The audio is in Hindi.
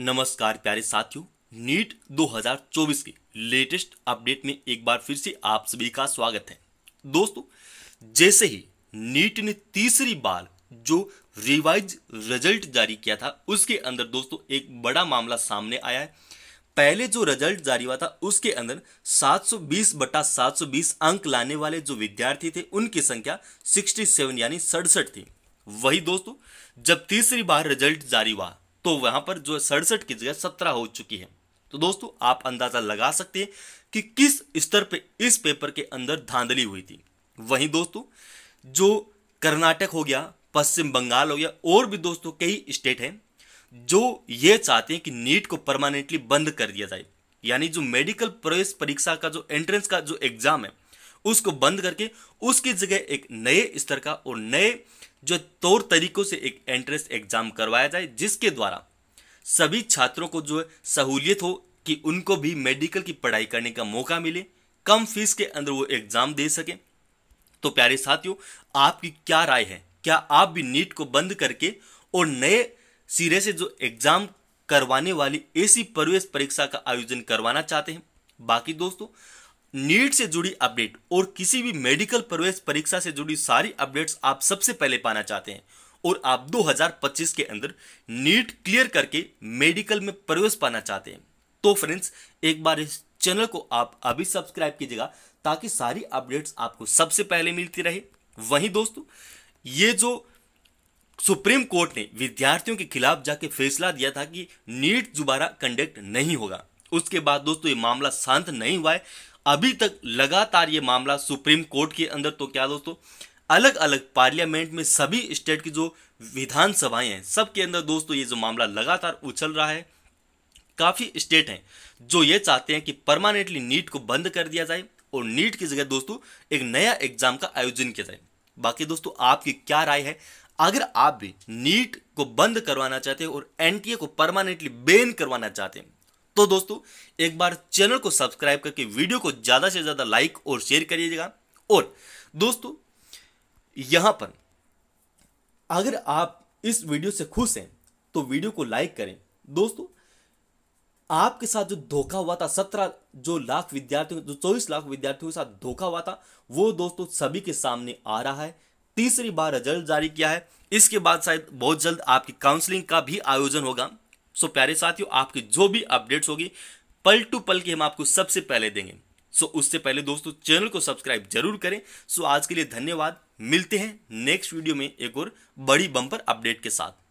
नमस्कार प्यारे साथियों नीट 2024 के लेटेस्ट अपडेट में एक बार फिर से आप सभी का स्वागत है दोस्तों जैसे ही नीट ने तीसरी बार जो रिवाइज रिजल्ट जारी किया था उसके अंदर दोस्तों एक बड़ा मामला सामने आया है पहले जो रिजल्ट जारी हुआ था उसके अंदर 720 बटा 720 अंक लाने वाले जो विद्यार्थी थे उनकी संख्या 67 यानी सड़सठ थी वही दोस्तों जब तीसरी बार रिजल्ट जारी हुआ तो वहां पर जो सड़सठ की जगह सत्रह हो चुकी है तो दोस्तों आप अंदाजा लगा सकते हैं कि किस स्तर पे इस पेपर के अंदर धांधली हुई थी वहीं दोस्तों जो कर्नाटक हो गया पश्चिम बंगाल हो गया और भी दोस्तों कई स्टेट हैं जो ये चाहते हैं कि नीट को परमानेंटली बंद कर दिया जाए यानी जो मेडिकल प्रवेश परीक्षा का जो एंट्रेंस का जो एग्जाम है उसको बंद करके उसकी जगह एक नए स्तर का और नए जो तौर तरीकों से एक एंट्रेंस एग्जाम करवाया जाए जिसके द्वारा सभी छात्रों को जो सहूलियत हो कि उनको भी मेडिकल की पढ़ाई करने का मौका मिले कम फीस के अंदर वो एग्जाम दे सके तो प्यारे साथियों आपकी क्या राय है क्या आप भी नीट को बंद करके और नए सिरे से जो एग्जाम करवाने वाली ऐसी प्रवेश परीक्षा का आयोजन करवाना चाहते हैं बाकी दोस्तों नीट से जुड़ी अपडेट और किसी भी मेडिकल प्रवेश परीक्षा से जुड़ी सारी अपडेट्स आप सबसे पहले पाना चाहते हैं और आप 2025 के अंदर नीट क्लियर करके मेडिकल में प्रवेश पाना चाहते हैं तो फ्रेंड्स एक बार इस चैनल को आप अभी सब्सक्राइब कीजिएगा ताकि सारी अपडेट्स आपको सबसे पहले मिलती रहे वहीं दोस्तों ये जो सुप्रीम कोर्ट ने विद्यार्थियों के खिलाफ जाके फैसला दिया था कि नीट दोबारा कंडक्ट नहीं होगा उसके बाद दोस्तों ये मामला शांत नहीं हुआ है अभी तक लगातार ये मामला सुप्रीम कोर्ट के अंदर तो क्या दोस्तों अलग अलग पार्लियामेंट में सभी स्टेट की जो विधानसभाएं हैं सबके अंदर दोस्तों ये जो मामला लगातार उछल रहा है काफ़ी स्टेट हैं जो ये चाहते हैं कि परमानेंटली नीट को बंद कर दिया जाए और नीट की जगह दोस्तों एक नया एग्जाम का आयोजन किया जाए बाकी दोस्तों आपकी क्या राय है अगर आप भी नीट को बंद करवाना चाहते हैं और एनटीए को परमानेंटली बैन करवाना चाहते हैं तो दोस्तों एक बार चैनल को सब्सक्राइब करके वीडियो को ज़्यादा से ज़्यादा लाइक और शेयर करिएगा और दोस्तों यहां पर अगर आप इस वीडियो से खुश हैं तो वीडियो को लाइक करें दोस्तों आपके साथ जो धोखा हुआ था सत्रह जो लाख विद्यार्थियों जो चौबीस लाख विद्यार्थियों के साथ धोखा हुआ था वो दोस्तों सभी के सामने आ रहा है तीसरी बार रिजल्ट जारी किया है इसके बाद शायद बहुत जल्द आपकी काउंसलिंग का भी आयोजन होगा सो प्यारे साथियों आपकी जो भी अपडेट्स होगी पल टू पल की हम आपको सबसे पहले देंगे सो उससे पहले दोस्तों चैनल को सब्सक्राइब जरूर करें सो आज के लिए धन्यवाद मिलते हैं नेक्स्ट वीडियो में एक और बड़ी बंपर अपडेट के साथ